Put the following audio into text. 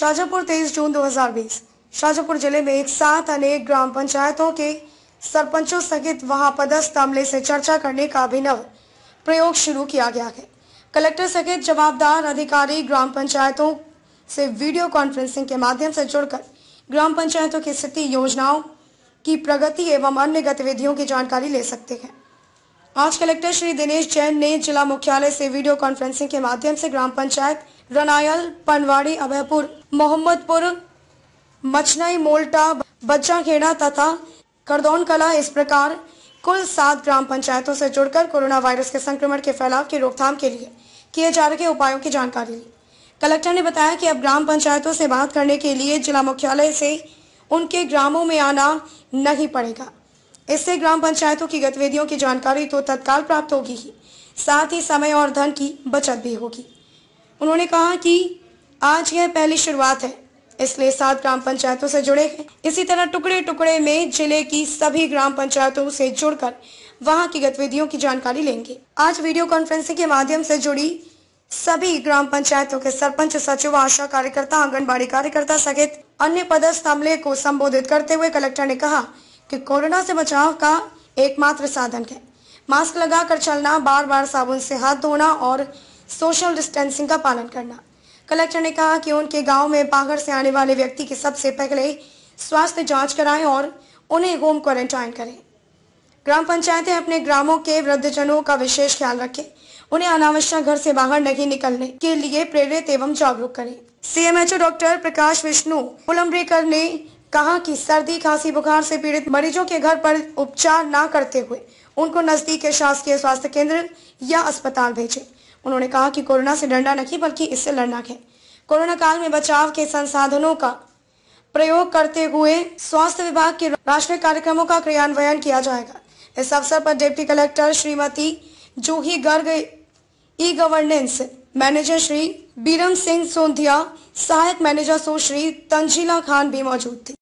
शाहजहापुर तेईस जून 2020 शाहजहापुर जिले में एक साथ अनेक ग्राम पंचायतों के सरपंचों सहित वहां पदस्थ अमले से चर्चा करने का अभिनव प्रयोग शुरू किया गया है कलेक्टर सहित जवाबदार अधिकारी ग्राम पंचायतों से वीडियो कॉन्फ्रेंसिंग के माध्यम से जुड़कर ग्राम पंचायतों की स्थिति योजनाओं की प्रगति एवं अन्य गतिविधियों की जानकारी ले सकते हैं आज कलेक्टर श्री दिनेश जैन ने जिला मुख्यालय से वीडियो कॉन्फ्रेंसिंग के माध्यम से ग्राम पंचायत रनायल पनवाड़ी अभयपुर मोहम्मदपुर मचनई मोल्टा बच्चाखेड़ा तथा करदौन कला इस प्रकार कुल सात ग्राम पंचायतों से जुड़कर कोरोना वायरस के संक्रमण के फैलाव की रोकथाम के लिए किए जा रहे उपायों की जानकारी ली कलेक्टर ने बताया कि अब ग्राम पंचायतों से बात करने के लिए जिला मुख्यालय से उनके ग्रामों में आना नहीं पड़ेगा इससे ग्राम पंचायतों की गतिविधियों की जानकारी तो तत्काल प्राप्त होगी ही साथ ही समय और धन की बचत भी होगी उन्होंने कहा कि आज यह पहली शुरुआत है इसलिए सात ग्राम पंचायतों से जुड़े हैं इसी तरह टुकड़े टुकड़े में जिले की सभी ग्राम पंचायतों से जुड़कर वहां की गतिविधियों की जानकारी लेंगे आज वीडियो कॉन्फ्रेंसिंग के माध्यम से जुड़ी सभी ग्राम पंचायतों के सरपंच सचिव आशा कार्यकर्ता आंगनबाड़ी कार्यकर्ता सहित अन्य पदस्थ अमले को संबोधित करते हुए कलेक्टर ने कहा कि कोरोना से बचाव का एकमात्र साधन है मास्क लगाकर चलना बार बार साबुन से हाथ धोना और सोशल डिस्टेंसिंग का पालन करना कलेक्टर ने कहा कि उनके गांव में बाहर से आने वाले व्यक्ति की सबसे पहले स्वास्थ्य जांच कराएं और उन्हें होम क्वारंटाइन करें ग्राम पंचायतें अपने ग्रामों के वृद्धजनों का विशेष ख्याल रखें उन्हें अनावश्यक घर से बाहर नहीं निकलने के लिए प्रेरित एवं जागरूक करें सीएमएचओ डॉक्टर प्रकाश विष्णु पुलम्बरेकर ने कहा कि सर्दी खांसी बुखार से पीड़ित मरीजों के घर पर उपचार ना करते हुए उनको नजदीक के शासकीय स्वास्थ्य केंद्र या अस्पताल भेजे उन्होंने कहा कि कोरोना से डरना नहीं बल्कि इससे लड़ना है कोरोना काल में बचाव के संसाधनों का प्रयोग करते हुए स्वास्थ्य विभाग के राष्ट्रीय कार्यक्रमों का क्रियान्वयन किया जाएगा इस अवसर पर deputy collector Shrimati Juhi Garg e governance manager Shri Biram Singh Sondhiya सहायक मैनेजर सुश्री तंजिला तंजीला खान भी मौजूद थे